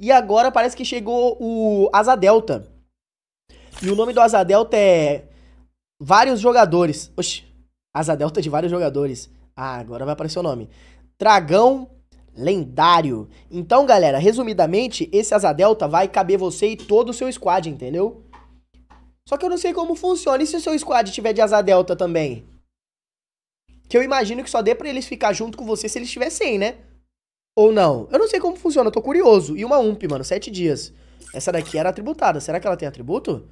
E agora parece que chegou o Asa Delta. E o nome do Asa Delta é. Vários jogadores. Oxi. Asa Delta de vários jogadores. Ah, agora vai aparecer o nome. Dragão Lendário. Então, galera, resumidamente, esse Asa Delta vai caber você e todo o seu squad, entendeu? Só que eu não sei como funciona. E se o seu squad tiver de Asa Delta também? Que eu imagino que só dê pra eles ficar junto com você se eles estiver sem, né? Ou não? Eu não sei como funciona, eu tô curioso. E uma UMP, mano, sete dias. Essa daqui era atributada. Será que ela tem atributo?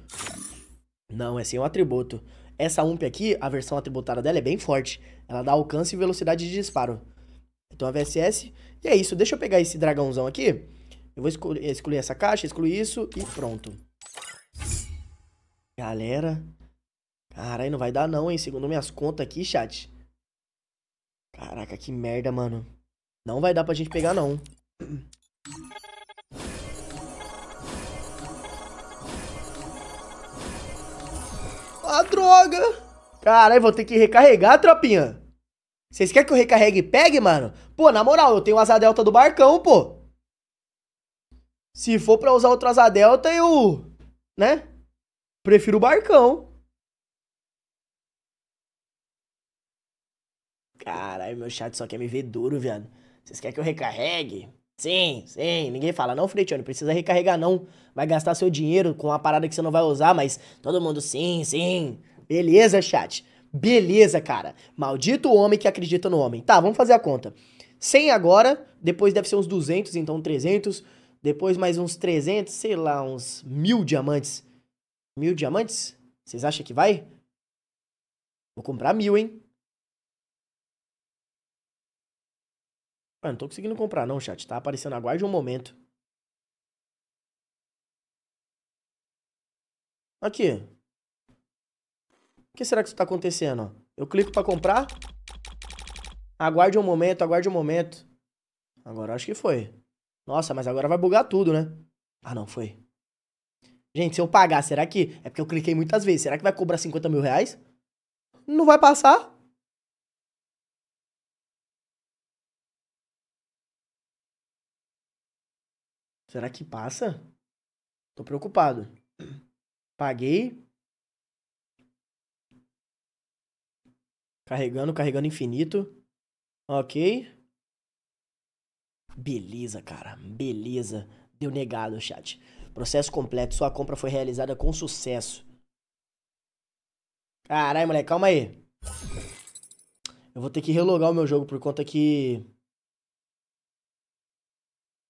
Não, é sem um atributo. Essa UMP aqui, a versão atributada dela é bem forte. Ela dá alcance e velocidade de disparo. Então a VSS. E é isso, deixa eu pegar esse dragãozão aqui. Eu vou exclu excluir essa caixa, excluir isso e pronto. Galera. Caralho, não vai dar não, hein? Segundo minhas contas aqui, chat. Caraca, que merda, mano. Não vai dar pra gente pegar, não. A ah, droga! Caralho, vou ter que recarregar, tropinha. Vocês querem que eu recarregue e pegue, mano? Pô, na moral, eu tenho asa delta do barcão, pô. Se for pra usar outra asa delta, eu... Né? Prefiro o barcão. Caralho, meu chat só quer me ver duro, viado. Vocês querem que eu recarregue? Sim, sim. Ninguém fala, não, não precisa recarregar não. Vai gastar seu dinheiro com uma parada que você não vai usar, mas todo mundo, sim, sim. Beleza, chat. Beleza, cara. Maldito homem que acredita no homem. Tá, vamos fazer a conta. 100 agora, depois deve ser uns 200, então 300. Depois mais uns 300, sei lá, uns mil diamantes. Mil diamantes? Vocês acham que vai? Vou comprar mil, hein? Ah, não tô conseguindo comprar não, chat. Tá aparecendo. Aguarde um momento. Aqui. O que será que isso tá acontecendo? Eu clico para comprar. Aguarde um momento, aguarde um momento. Agora acho que foi. Nossa, mas agora vai bugar tudo, né? Ah, não, foi. Gente, se eu pagar, será que... É porque eu cliquei muitas vezes. Será que vai cobrar 50 mil reais? Não vai passar? Será que passa? Tô preocupado. Paguei. Carregando, carregando infinito. Ok. Beleza, cara. Beleza. Deu negado, chat. Processo completo. Sua compra foi realizada com sucesso. Caralho, moleque. Calma aí. Eu vou ter que relogar o meu jogo por conta que...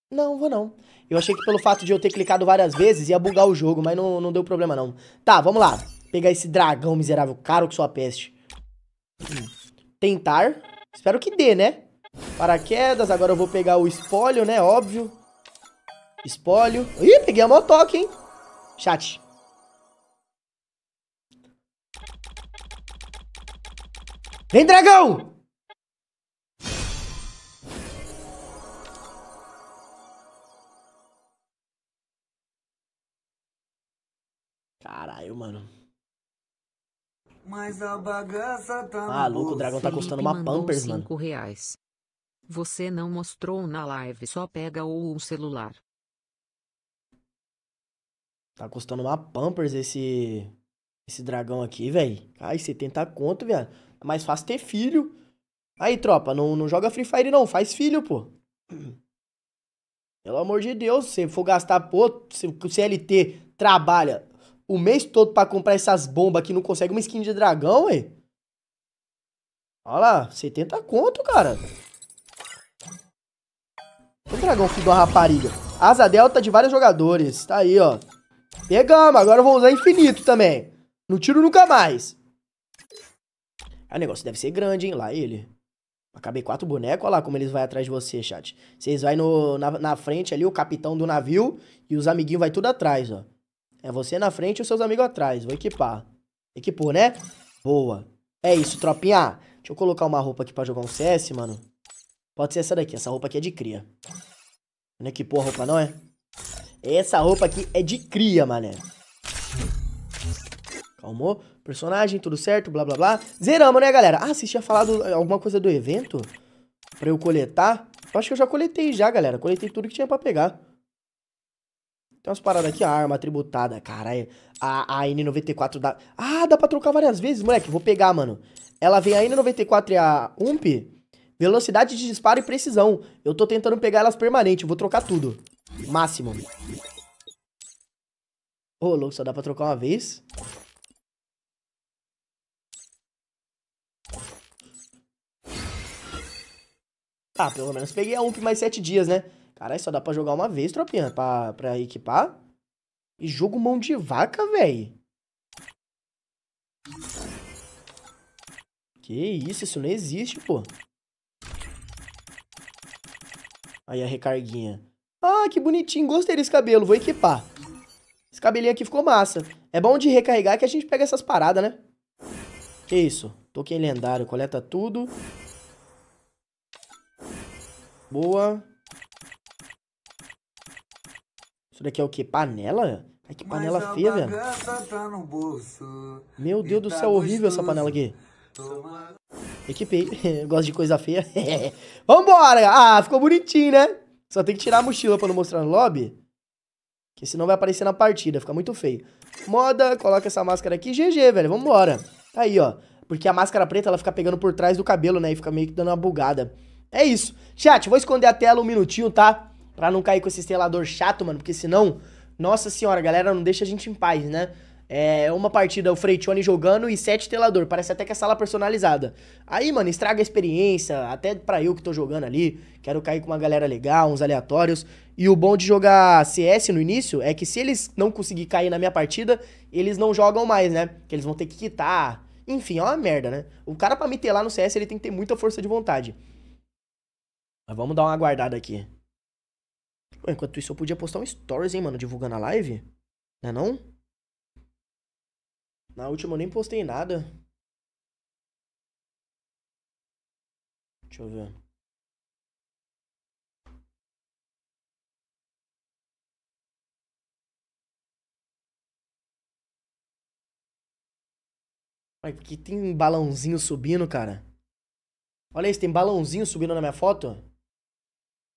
Não, vou não. Eu achei que pelo fato de eu ter clicado várias vezes ia bugar o jogo, mas não, não deu problema não. Tá, vamos lá. Pegar esse dragão miserável, caro que sua peste. Tentar. Espero que dê, né? Paraquedas, agora eu vou pegar o espólio, né? Óbvio. Espólio. Ih, peguei a motoca, hein? Chat. Vem, dragão! mano. Mas a bagaça tá Maluco, ah, o dragão tá custando uma pampers, mano. Reais. Você não mostrou na live, só pega ou um celular. Tá custando uma pampers esse esse dragão aqui, velho. Ai, 70 conto, velho. É mais fácil ter filho. Aí, tropa, não, não joga Free Fire não, faz filho, pô. Pelo amor de Deus, se for gastar, pô, se o CLT trabalha o mês todo para comprar essas bombas que não consegue uma skin de dragão, ué? Olha lá, 70 conto, cara. O dragão filho de uma rapariga. Asa delta de vários jogadores. Tá aí, ó. Pegamos, agora eu vou usar infinito também. Não tiro nunca mais. Ah, o negócio deve ser grande, hein? Lá ele. Acabei quatro bonecos, olha lá como eles vão atrás de você, chat. Vocês vai no, na, na frente ali, o capitão do navio, e os amiguinhos vai tudo atrás, ó. É você na frente e os seus amigos atrás. Vou equipar. Equipou, né? Boa. É isso, tropinha. Deixa eu colocar uma roupa aqui pra jogar um CS, mano. Pode ser essa daqui. Essa roupa aqui é de cria. Não equipou a roupa, não, é? Essa roupa aqui é de cria, mané. Calmou? Personagem, tudo certo, blá, blá, blá. Zeramos, né, galera? Ah, vocês tinham falado alguma coisa do evento? Pra eu coletar? Eu acho que eu já coletei já, galera. Coletei tudo que tinha pra pegar. Tem umas paradas aqui, arma tributada, caralho. A, a N94 dá. Ah, dá pra trocar várias vezes, moleque. Vou pegar, mano. Ela vem a N94 e a UMP. Velocidade de disparo e precisão. Eu tô tentando pegar elas permanente. Vou trocar tudo. Máximo. Ô, oh, louco, só dá pra trocar uma vez? Ah, pelo menos peguei a UMP mais 7 dias, né? Caralho, só dá pra jogar uma vez, tropinha, pra, pra equipar. E jogo mão de vaca, velho. Que isso, isso não existe, pô. Aí a recarguinha. Ah, que bonitinho, gostei desse cabelo, vou equipar. Esse cabelinho aqui ficou massa. É bom de recarregar que a gente pega essas paradas, né? Que isso? Token lendário, coleta tudo. Boa. Isso daqui é o quê? Panela? Ai, que panela feia, velho. Tá Meu Deus do tá céu, gostoso. horrível essa panela aqui. Toma... Equipei. gosto de coisa feia. Vambora! Ah, ficou bonitinho, né? Só tem que tirar a mochila pra não mostrar no lobby. Que senão vai aparecer na partida, fica muito feio. Moda, coloca essa máscara aqui. GG, velho, vambora. Tá aí, ó. Porque a máscara preta, ela fica pegando por trás do cabelo, né? E fica meio que dando uma bugada. É isso. Chat, vou esconder a tela um minutinho, tá? Pra não cair com esse estelador chato, mano, porque senão, nossa senhora, galera, não deixa a gente em paz, né? É uma partida, o Freitione jogando e sete estelador. Parece até que é sala personalizada. Aí, mano, estraga a experiência. Até pra eu que tô jogando ali. Quero cair com uma galera legal, uns aleatórios. E o bom de jogar CS no início é que se eles não conseguir cair na minha partida, eles não jogam mais, né? Que eles vão ter que quitar. Enfim, é uma merda, né? O cara pra me ter lá no CS, ele tem que ter muita força de vontade. Mas vamos dar uma aguardada aqui. Enquanto isso, eu podia postar um stories, hein, mano, divulgando a live? Não é não? Na última eu nem postei nada. Deixa eu ver. que tem um balãozinho subindo, cara. Olha isso, tem balãozinho subindo na minha foto.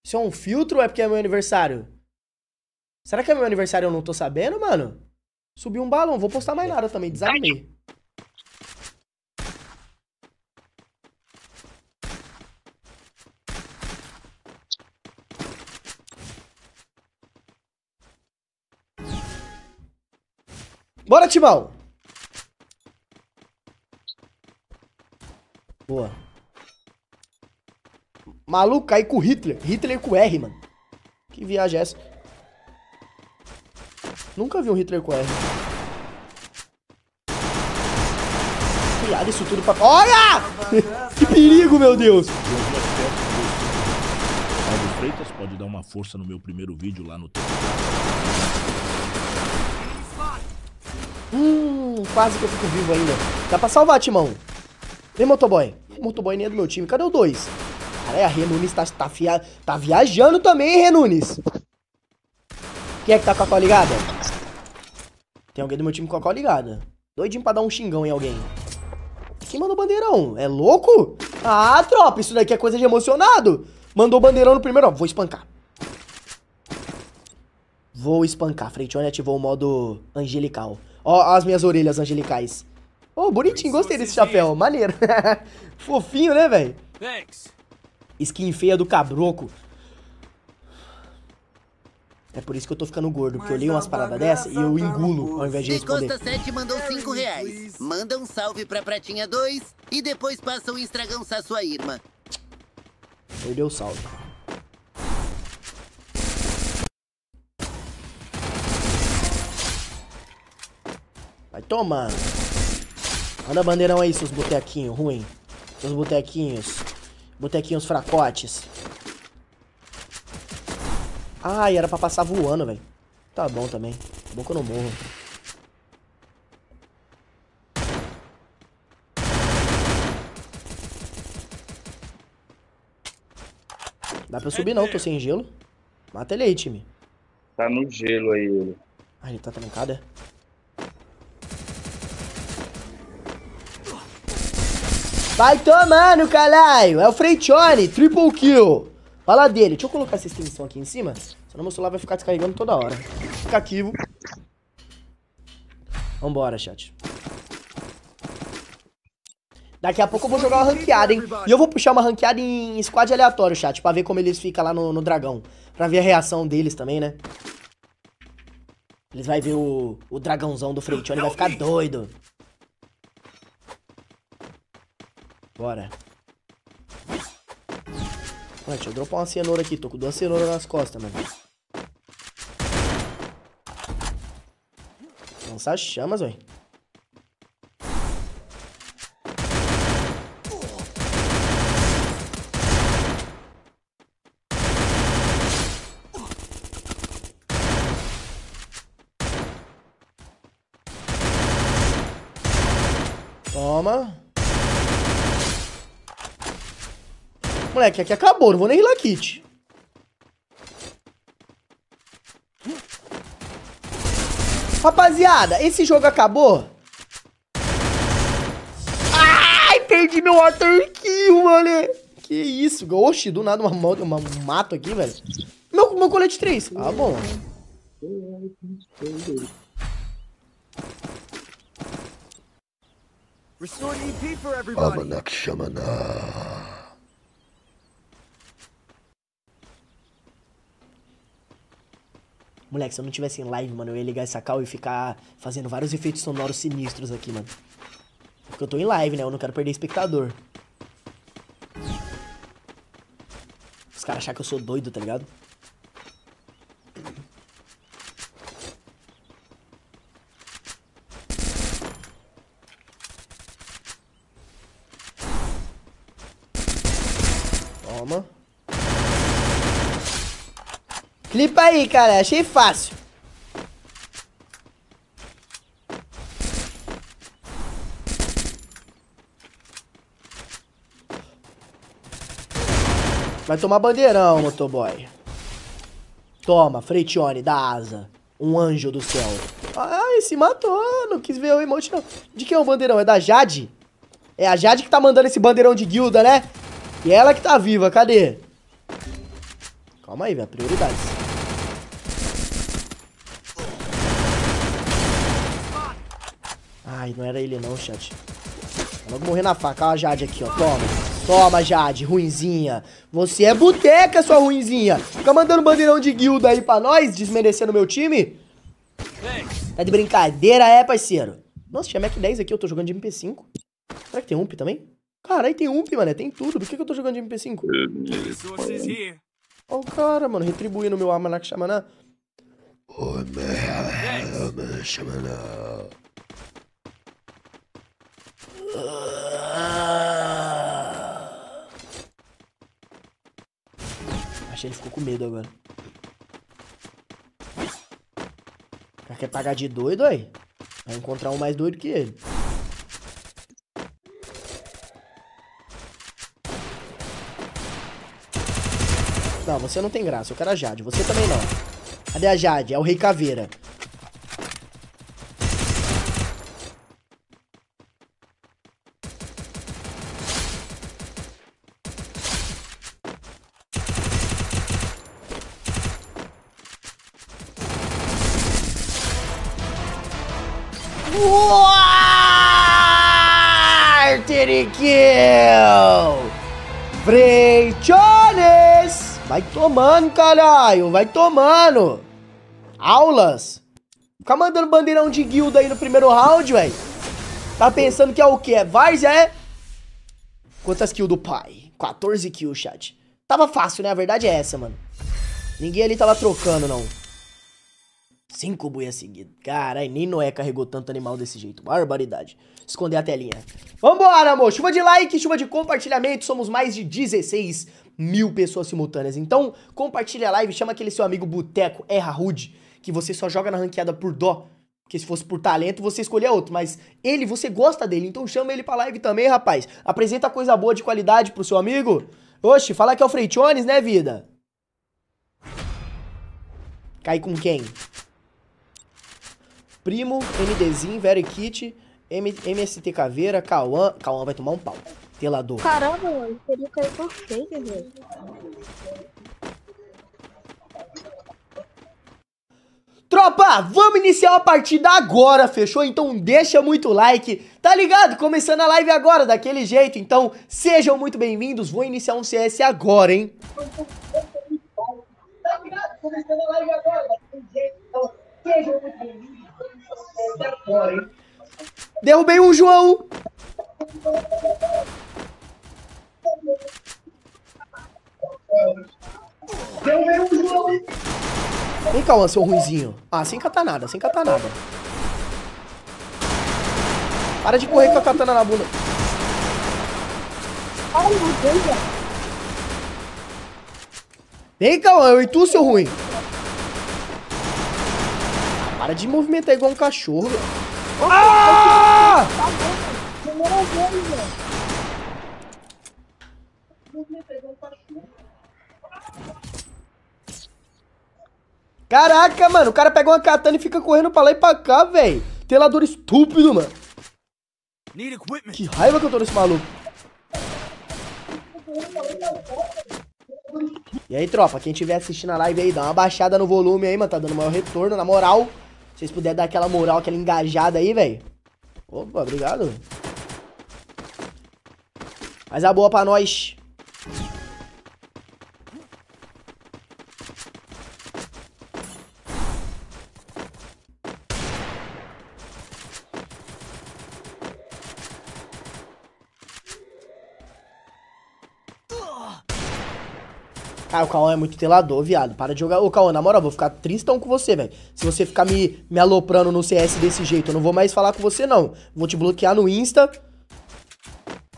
Isso é um filtro ou é porque é meu aniversário? Será que é meu aniversário e eu não tô sabendo, mano? Subiu um balão, vou postar mais nada também, desarmei. Bora, Timão! Boa. Maluco, aí com Hitler. Hitler com R, mano. Que viagem é essa? Nunca vi um Hitler com R. Criado isso tudo pra... Olha! que perigo, meu Deus! Aldo Freitas pode dar uma força no meu primeiro vídeo lá no... Hum, quase que eu fico vivo ainda. Dá pra salvar, Timão. Vem, motoboy. O motoboy nem é do meu time. Cadê o dois? Caralho, é, a Renunes tá, tá, tá viajando também, hein, Renunes? Quem é que tá com a cola ligada? Tem alguém do meu time com a cola ligada. Doidinho pra dar um xingão em alguém. Quem mandou bandeirão? É louco? Ah, tropa, isso daqui é coisa de emocionado. Mandou bandeirão no primeiro, ó. Vou espancar. Vou espancar. Freition ativou o modo angelical. Ó as minhas orelhas angelicais. Ô, oh, bonitinho. Gostei desse chapéu. Maneiro. Fofinho, né, velho? Thanks. Skin feia do cabroco. É por isso que eu tô ficando gordo, porque eu leio umas paradas dessa e eu tá engulo ao invés de responder. Costa 7 mandou 5 reais. Manda um salve pra Pratinha 2 e depois passa um sa sua irmã. Perdeu o salve. Vai tomando. Manda bandeirão aí, seus botequinhos ruim. Seus botequinhos Botequinhos fracotes. Ai, era pra passar voando, velho. Tá bom também. Tá bom que eu não morro. Dá pra eu subir não, tô sem gelo. Mata ele aí, time. Tá no gelo aí ele. Ah, ele tá trancado, é? Vai tomando, caralho. É o Freitione, triple kill. Fala dele. Deixa eu colocar essa extensão aqui em cima, senão meu celular vai ficar descarregando toda hora. Fica ativo. Vambora, chat. Daqui a pouco eu vou jogar uma ranqueada, hein? E eu vou puxar uma ranqueada em squad aleatório, chat, pra ver como eles ficam lá no, no dragão. Pra ver a reação deles também, né? Eles vai ver o, o dragãozão do Freitione. vai ficar doido. Bora. Mano, deixa eu dropar uma cenoura aqui. Tô com duas cenouras nas costas, mano. Lançar chamas, velho. Moleque, aqui acabou, não vou nem healar kit. Rapaziada, esse jogo acabou? Ai, perdi meu water kill, mano. Que isso, oxe, do nada uma, uma, uma mato aqui, velho. Meu, meu colete 3. Ah, bom. Restore EP for everybody. Moleque, se eu não tivesse em live, mano, eu ia ligar essa call e ficar fazendo vários efeitos sonoros sinistros aqui, mano. Porque eu tô em live, né? Eu não quero perder espectador. Os caras acham que eu sou doido, tá ligado? Toma. Clipa aí, cara. Achei fácil. Vai tomar bandeirão, motoboy. Toma, Freitione, da asa. Um anjo do céu. Ai, se matou. Não quis ver o emote, não. De quem é o bandeirão? É da Jade? É a Jade que tá mandando esse bandeirão de guilda, né? E ela que tá viva. Cadê? Calma aí, velho. Prioridades. não era ele não, chat. Vai logo morrer na faca. Olha a Jade aqui, ó. Toma. Toma, Jade, ruinzinha. Você é boteca, sua ruinzinha. Fica mandando bandeirão de guilda aí pra nós, desmerecendo meu time. Tá de brincadeira, é, parceiro? Nossa, tinha Mac 10 aqui, eu tô jogando de MP5. Será que tem UMP também? Caralho, tem UMP, mano, tem tudo. Por que, que eu tô jogando de MP5? Olha o cara, mano, retribuindo meu Amanak Xamanã. Oh, meu Xamanã. Ah. Achei ele ficou com medo agora. Já quer pagar de doido aí? Vai encontrar um mais doido que ele. Não, você não tem graça. Eu quero a Jade. Você também não. Cadê a Jade? É o Rei Caveira. Artery Kill! Freichones! Vai tomando, caralho! Vai tomando! Aulas! Ficar mandando bandeirão de guilda aí no primeiro round, velho. Tá pensando que é o quê? É Vars, é? Quantas kills do pai? 14 kills, chat. Tava fácil, né? A verdade é essa, mano. Ninguém ali tava trocando, não. Cinco boias seguidas. Caralho, nem Noé carregou tanto animal desse jeito. Barbaridade. Esconder a telinha. Vambora, amor. Chuva de like, chuva de compartilhamento. Somos mais de 16 mil pessoas simultâneas. Então, compartilha a live. Chama aquele seu amigo Boteco, erra rude, que você só joga na ranqueada por dó. Porque se fosse por talento, você escolher outro. Mas ele, você gosta dele, então chama ele pra live também, rapaz. Apresenta coisa boa de qualidade pro seu amigo. Oxe, fala que é o Freitones, né, vida? Cai com quem? Primo, MDzinho, Very Kit, M MST Caveira, Cauã. Cauã vai tomar um pau. Telador. Caramba, mano, seria o por perfeito, velho. Tropa, vamos iniciar a partida agora, fechou? Então deixa muito like, tá ligado? Começando a live agora, daquele jeito, então sejam muito bem-vindos, vou iniciar um CS agora, hein? Tá ligado? Começando a live agora. Derrubei um, João! Derrubei um, João! Vem cá, seu ruizinho. Ah, sem catanada, sem catanada. Para de correr com a katana na bunda. Ai, meu Deus. Vem, Cauã, eu e tu, seu ruim. Para de movimentar igual um cachorro, velho. Ah! Caraca, mano, o cara pega uma katana e fica correndo pra lá e pra cá, velho. Telador estúpido, mano. Que raiva que eu tô nesse maluco. E aí, tropa, quem estiver assistindo a live aí, dá uma baixada no volume aí, mano. Tá dando maior retorno, na moral. Se vocês puderem dar aquela moral, aquela engajada aí, velho. Opa, obrigado. Mas a é boa pra nós. Ah, o Cauã é muito telador, viado. Para de jogar. Ô, Cauã, na moral, vou ficar tristão com você, velho. Se você ficar me, me aloprando no CS desse jeito, eu não vou mais falar com você, não. Vou te bloquear no Insta.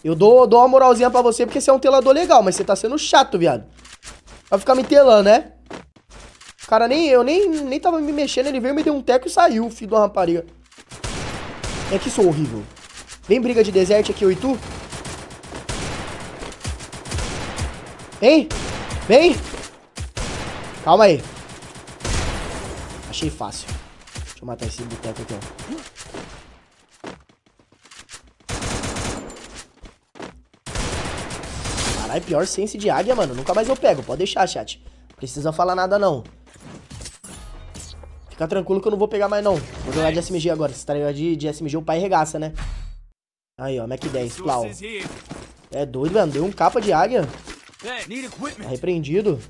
Eu dou, dou uma moralzinha pra você porque você é um telador legal, mas você tá sendo chato, viado. Vai ficar me telando, né? Cara, nem eu nem, nem tava me mexendo, ele veio, me deu um teco e saiu, filho de uma rapariga. É que sou horrível. Vem briga de deserto aqui, eu e tu. Hein? Vem! Calma aí. Achei fácil. Deixa eu matar esse boteco aqui, ó. Caralho, é pior sense de águia, mano. Nunca mais eu pego. Pode deixar, chat. Precisa falar nada, não. Fica tranquilo que eu não vou pegar mais, não. Vou jogar de SMG agora. Se tá de, de SMG, o pai regaça, né? Aí, ó. Mac 10, plau. É doido, mano. Deu um capa de águia. Tá repreendido.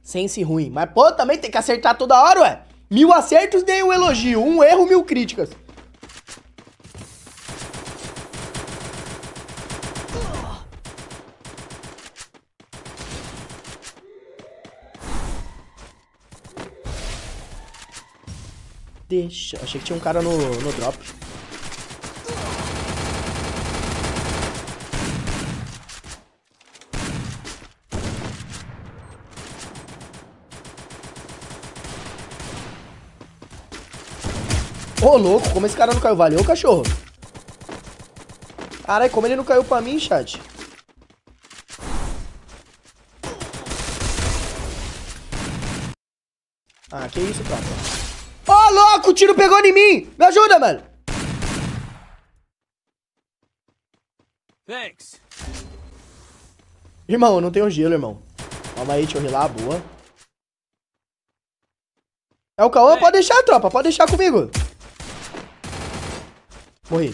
Sense ruim. Mas, pô, também tem que acertar toda hora, ué. Mil acertos, nem um elogio. Um erro, mil críticas. achei que tinha um cara no, no drop. Ô, oh, louco, como esse cara não caiu? Valeu, cachorro. Caralho, como ele não caiu pra mim, chat? Ah, que isso, cara. Ô, oh, louco, o tiro pegou em mim. Me ajuda, mano. Thanks. Irmão, eu não tenho gelo, irmão. Calma aí, deixa eu rilar, boa. É o caô? Pode deixar, tropa. Pode deixar comigo. Morri.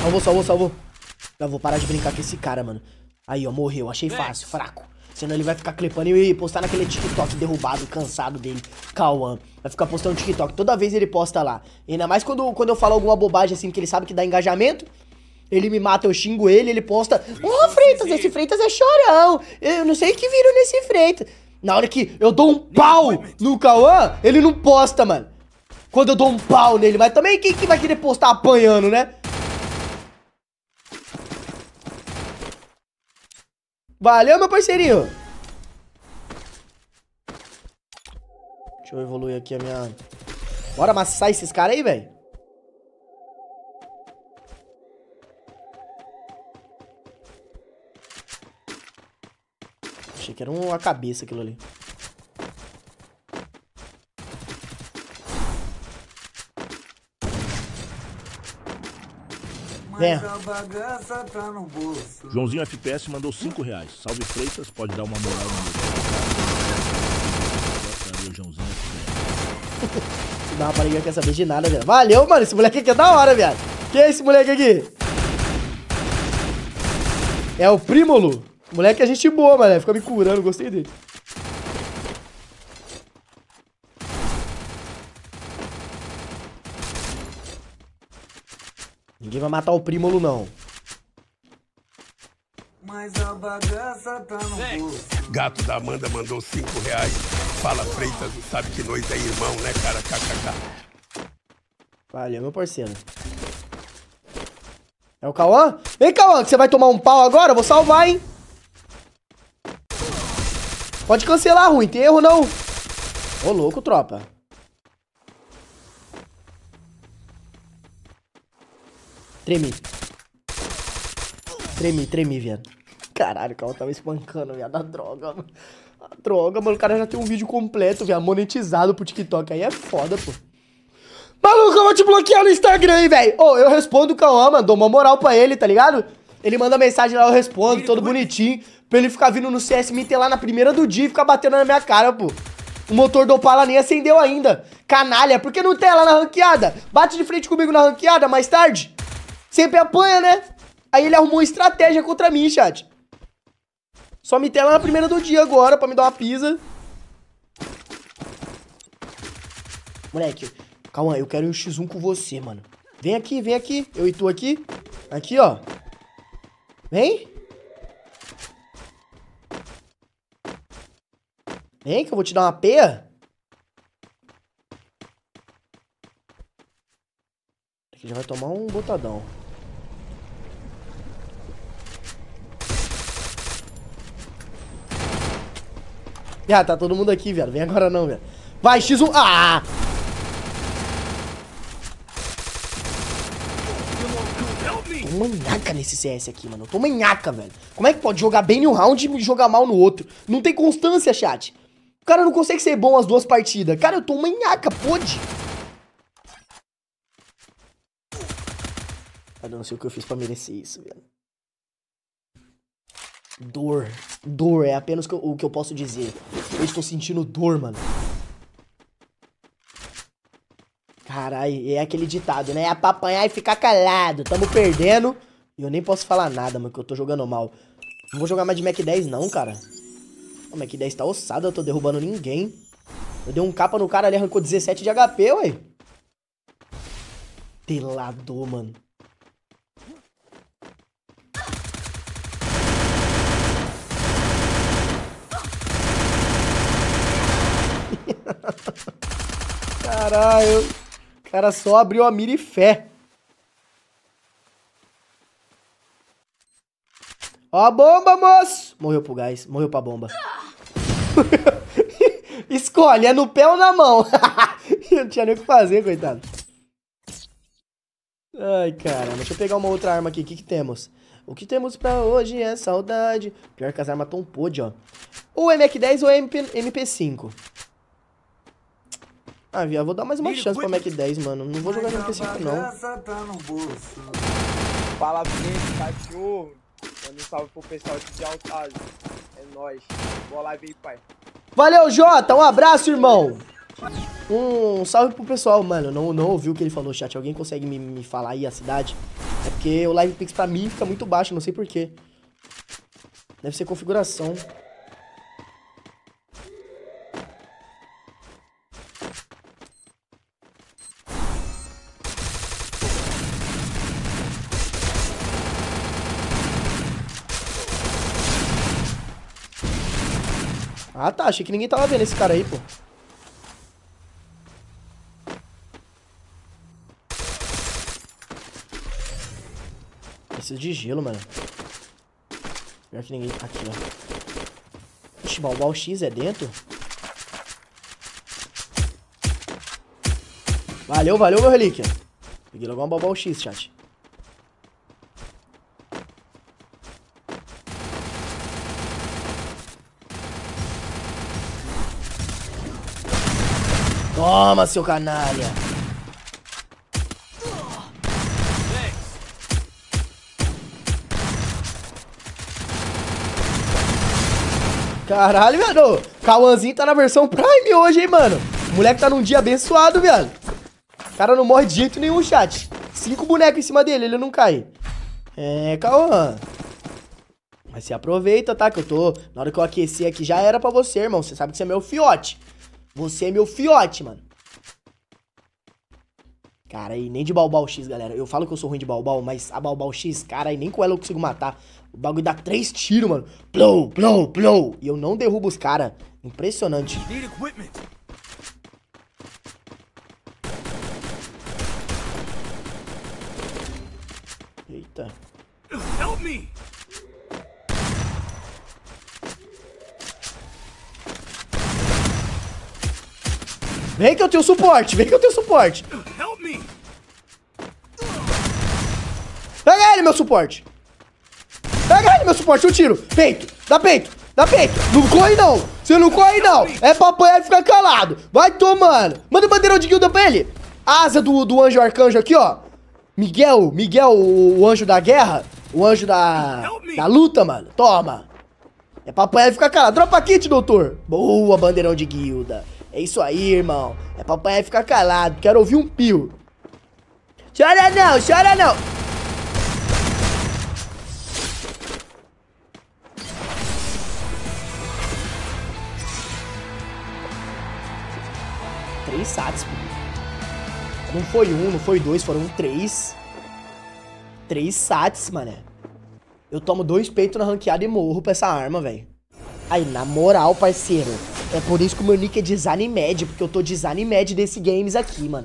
Salvou, salvou, salvou. Não, vou parar de brincar com esse cara, mano. Aí, ó, morreu. Achei é. fácil, fraco. Senão ele vai ficar clipando e postar naquele TikTok derrubado, cansado dele. Cauã. Vai ficar postando TikTok. Toda vez ele posta lá. ainda mais quando, quando eu falo alguma bobagem assim, que ele sabe que dá engajamento. Ele me mata, eu xingo ele, ele posta. Ô, oh, Freitas, esse Freitas é chorão. Eu não sei o que virou nesse Freitas. Na hora que eu dou um pau no Cauã, ele não posta, mano. Quando eu dou um pau nele, mas também quem que vai querer postar apanhando, né? Valeu, meu parceirinho. Deixa eu evoluir aqui a minha... Bora amassar esses caras aí, velho. Achei que era uma cabeça aquilo ali. Venha. Tá Joãozinho FPS mandou 5 reais. Salve Freitas, pode dar uma moral no meu. Joãozinho FPS. Dá uma parada que quer saber de nada, velho. Valeu, mano. Esse moleque aqui é da hora, velho. Quem é esse moleque aqui? É o Prímulo. Moleque é gente boa, mano. Fica me curando, gostei dele. Ninguém vai matar o Prímulo, não. Mas a bagaça tá no bolso. Gato da Amanda mandou 5 reais. Fala, Freitas, sabe que nós é irmão, né, cara? KKK. Valeu, meu parceiro. É o Cauã? Vem, Cauã, que você vai tomar um pau agora? Eu vou salvar, hein? Pode cancelar, ruim. Tem erro, não. Ô, louco, tropa. Tremi. Tremi, tremi, viado. Caralho, o cara tava espancando, viado. A droga, mano. A droga, mano. O cara já tem um vídeo completo, viado. Monetizado pro TikTok. Aí é foda, pô. Maluco, eu vou te bloquear no Instagram, hein, velho. Ô, oh, eu respondo o Cauã, mano. Dou uma moral pra ele, tá ligado? Ele manda mensagem lá, eu respondo, todo bonitinho. Pra ele ficar vindo no CS me ter lá na primeira do dia e ficar batendo na minha cara, pô. O motor do Opala nem acendeu ainda. Canalha, por que não tem lá na ranqueada? Bate de frente comigo na ranqueada mais tarde. Sempre apanha, né? Aí ele arrumou estratégia contra mim, chat. Só me tela na primeira do dia agora pra me dar uma pisa. Moleque, calma eu quero um x1 com você, mano. Vem aqui, vem aqui. Eu e tu aqui. Aqui, ó. Vem. Vem que eu vou te dar uma peia. Aqui já vai tomar um botadão. Ah, tá todo mundo aqui, velho. Vem agora não, velho. Vai, X1. Ah! Tô manhaca nesse CS aqui, mano. Eu tô manhaca, velho. Como é que pode jogar bem no round e jogar mal no outro? Não tem constância, chat. O cara não consegue ser bom as duas partidas. Cara, eu tô manhaca, pode. Eu ah, não sei o que eu fiz pra merecer isso, velho. Dor. Dor é apenas o que eu posso dizer. Eu estou sentindo dor, mano. Caralho, é aquele ditado, né? É pra apanhar e ficar calado. Tamo perdendo. E eu nem posso falar nada, mano, que eu tô jogando mal. Não vou jogar mais de Mac 10 não, cara. O Mac 10 tá ossado, eu tô derrubando ninguém. Eu dei um capa no cara, ele arrancou 17 de HP, ué. Telador, mano. Caralho. O cara só abriu a mira e fé. Ó a bomba, moço! Morreu pro gás, morreu pra bomba. Escolhe, é no pé ou na mão? não tinha nem o que fazer, coitado. Ai, caramba. Deixa eu pegar uma outra arma aqui. O que, que temos? O que temos pra hoje é saudade. Pior que as armas tão podes, ó. Ou MX-10 ou MP, MP5. Ah, viado, vou dar mais uma chance pra Mac 10, mano. Não vou jogar no P5, não. Tá no bolso. Fala, gente, cachorro. um salve pro pessoal de Altazes. É nóis. Boa live aí, pai. Valeu, Jota. Um abraço, irmão. Um salve pro pessoal, mano. Não, não ouviu o que ele falou, chat. Alguém consegue me, me falar aí a cidade? É porque o Live Pix pra mim fica muito baixo, não sei porquê. Deve ser configuração. Ah, tá. Achei que ninguém tava vendo esse cara aí, pô. Preciso de gelo, mano. Pior que ninguém... Tá aqui, ó. Ixi, o baú X é dentro? Valeu, valeu, meu relíquia. Peguei logo um baú X, chat. Toma, seu canalha. Caralho, velho. Cauãzinho tá na versão Prime hoje, hein, mano. O moleque tá num dia abençoado, velho. O cara não morre de jeito nenhum, chat. Cinco bonecos em cima dele, ele não cai. É, Cauã. Mas se aproveita, tá? Que eu tô... Na hora que eu aquecer aqui já era pra você, irmão. Você sabe que você é meu fiote. Você é meu fiote, mano. Cara, e nem de Balbal X, galera. Eu falo que eu sou ruim de Balbal, mas a Balbal X, cara, e nem com ela eu consigo matar. O bagulho dá três tiros, mano. Plou, plou, plou. E eu não derrubo os cara. Impressionante. Eita. Help me! Vem que eu tenho suporte, vem que eu tenho suporte. Pega ele, meu suporte. Pega ele, meu suporte, eu tiro. Peito, dá peito, dá peito. Não corre, não. Você não corre, não. É pra apanhar e ficar calado. Vai tomando. Manda o bandeirão de guilda pra ele. Asa do, do anjo arcanjo aqui, ó. Miguel, Miguel, o, o anjo da guerra. O anjo da, da luta, mano. Toma. É pra apanhar e ficar calado. Dropa kit, doutor. Boa, bandeirão de guilda. É isso aí, irmão. É papai ficar calado. Quero ouvir um pio. Chora não, chora não. Três saques, pô. Não foi um, não foi dois, foram três. Três sats, mané. Eu tomo dois peitos na ranqueada e morro pra essa arma, velho. Aí, na moral, parceiro. É por isso que o meu nick é Desanimed, porque eu tô médio desse games aqui, mano.